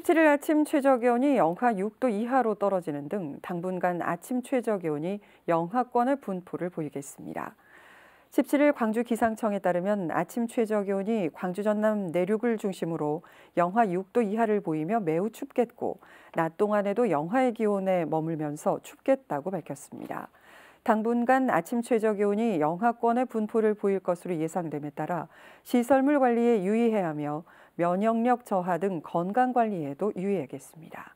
17일 아침 최저 기온이 영하 6도 이하로 떨어지는 등 당분간 아침 최저 기온이 영하권의 분포를 보이겠습니다. 17일 광주 기상청에 따르면 아침 최저 기온이 광주 전남 내륙을 중심으로 영하 6도 이하를 보이며 매우 춥겠고 낮 동안에도 영하의 기온에 머물면서 춥겠다고 밝혔습니다. 당분간 아침 최저 기온이 영하권의 분포를 보일 것으로 예상됨에 따라 시설물 관리에 유의해야 하며 면역력 저하 등 건강 관리에도 유의하겠습니다.